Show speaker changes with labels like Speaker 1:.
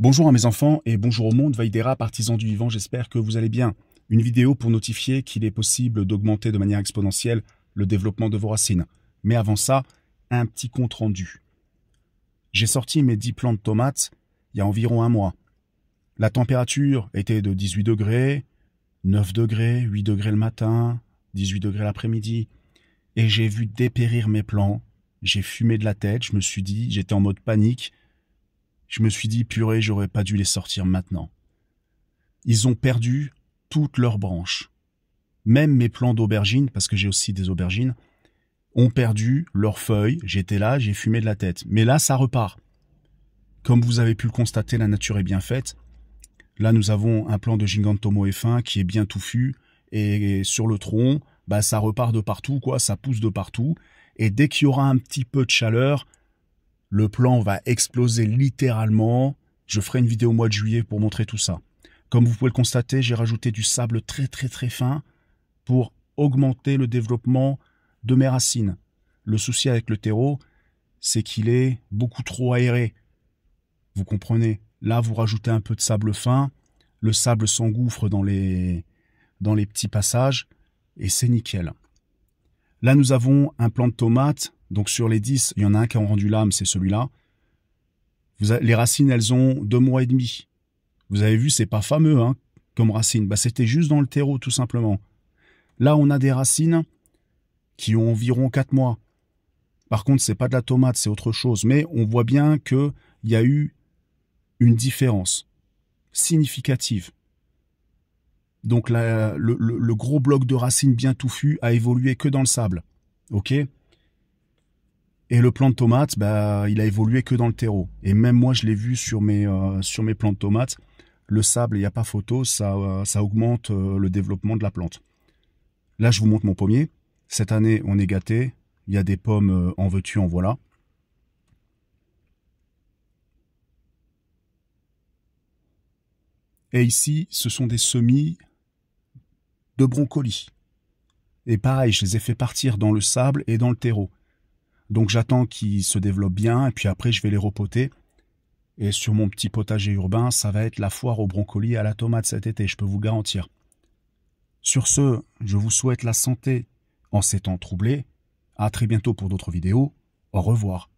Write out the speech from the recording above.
Speaker 1: Bonjour à mes enfants et bonjour au monde Vaidera, partisans du vivant, j'espère que vous allez bien. Une vidéo pour notifier qu'il est possible d'augmenter de manière exponentielle le développement de vos racines. Mais avant ça, un petit compte rendu. J'ai sorti mes 10 plants de tomates il y a environ un mois. La température était de 18 degrés, 9 degrés, 8 degrés le matin, 18 degrés l'après-midi. Et j'ai vu dépérir mes plants, j'ai fumé de la tête, je me suis dit, j'étais en mode panique, je me suis dit, purée, j'aurais pas dû les sortir maintenant. Ils ont perdu toutes leurs branches. Même mes plants d'aubergines, parce que j'ai aussi des aubergines, ont perdu leurs feuilles. J'étais là, j'ai fumé de la tête. Mais là, ça repart. Comme vous avez pu le constater, la nature est bien faite. Là, nous avons un plant de Gigantomo F1 qui est bien touffu. Et sur le tronc, bah, ça repart de partout, quoi. Ça pousse de partout. Et dès qu'il y aura un petit peu de chaleur, le plan va exploser littéralement. Je ferai une vidéo au mois de juillet pour montrer tout ça. Comme vous pouvez le constater, j'ai rajouté du sable très très très fin pour augmenter le développement de mes racines. Le souci avec le terreau, c'est qu'il est beaucoup trop aéré. Vous comprenez Là, vous rajoutez un peu de sable fin, le sable s'engouffre dans les, dans les petits passages, et c'est nickel. Là, nous avons un plant de tomates donc sur les 10, il y en a un qui a rendu l'âme, c'est celui-là. les racines, elles ont deux mois et demi. Vous avez vu, c'est pas fameux hein, comme racine. Bah, C'était juste dans le terreau, tout simplement. Là, on a des racines qui ont environ quatre mois. Par contre, c'est pas de la tomate, c'est autre chose. Mais on voit bien qu'il y a eu une différence significative. Donc le, le, gros bloc de racines bien touffu a évolué que dans le sable. OK et le plant de tomate, bah, il a évolué que dans le terreau. Et même moi, je l'ai vu sur mes, euh, sur mes plants de tomates. Le sable, il n'y a pas photo, ça, euh, ça augmente euh, le développement de la plante. Là, je vous montre mon pommier. Cette année, on est gâté. Il y a des pommes en veux-tu, en voilà. Et ici, ce sont des semis de broncolis. Et pareil, je les ai fait partir dans le sable et dans le terreau. Donc j'attends qu'ils se développent bien et puis après je vais les repoter. Et sur mon petit potager urbain, ça va être la foire aux brocolis à la tomate cet été, je peux vous garantir. Sur ce, je vous souhaite la santé en ces temps troublés. À très bientôt pour d'autres vidéos. Au revoir.